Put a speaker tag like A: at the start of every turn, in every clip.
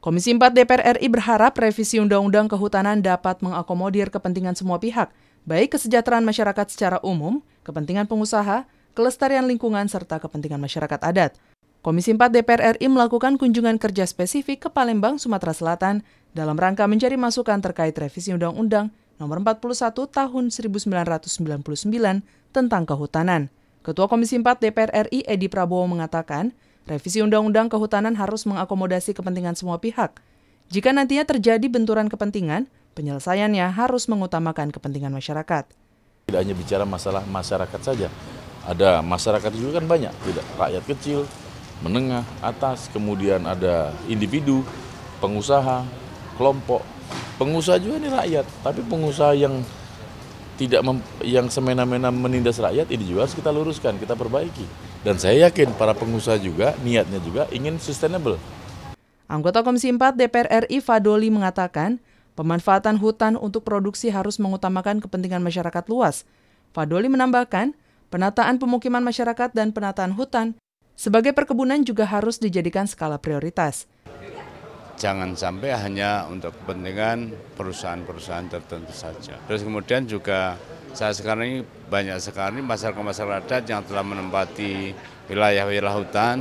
A: Komisi 4 DPR RI berharap revisi Undang-Undang Kehutanan dapat mengakomodir kepentingan semua pihak, baik kesejahteraan masyarakat secara umum, kepentingan pengusaha, kelestarian lingkungan, serta kepentingan masyarakat adat. Komisi 4 DPR RI melakukan kunjungan kerja spesifik ke Palembang, Sumatera Selatan dalam rangka mencari masukan terkait revisi Undang-Undang Nomor 41 Tahun 1999 tentang Kehutanan. Ketua Komisi 4 DPR RI Edi Prabowo mengatakan, revisi Undang-Undang Kehutanan harus mengakomodasi kepentingan semua pihak. Jika nantinya terjadi benturan kepentingan, penyelesaiannya harus mengutamakan kepentingan masyarakat.
B: Tidak hanya bicara masalah masyarakat saja, ada masyarakat juga kan banyak, tidak rakyat kecil, menengah, atas, kemudian ada individu, pengusaha, kelompok, pengusaha juga ini rakyat tapi pengusaha yang tidak mem, yang semena-mena menindas rakyat ini juga harus kita luruskan kita perbaiki dan saya yakin para pengusaha juga niatnya juga ingin sustainable
A: anggota Komisi 4 DPR RI Fadoli mengatakan pemanfaatan hutan untuk produksi harus mengutamakan kepentingan masyarakat luas Fadoli menambahkan penataan pemukiman masyarakat dan penataan hutan sebagai perkebunan juga harus dijadikan skala prioritas
C: jangan sampai hanya untuk kepentingan perusahaan-perusahaan tertentu saja. Terus kemudian juga saya sekarang ini banyak sekali masyarakat-masyarakat adat yang telah menempati wilayah-wilayah hutan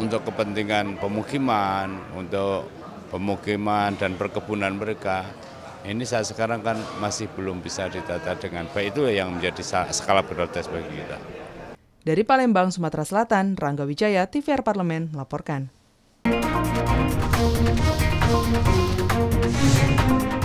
C: untuk kepentingan pemukiman, untuk pemukiman dan perkebunan mereka. Ini saya sekarang kan masih belum bisa ditata dengan baik itu yang menjadi skala prioritas bagi kita.
A: Dari Palembang, Sumatera Selatan, Rangga Wijaya, TVR Parlemen, melaporkan.
D: Thank you.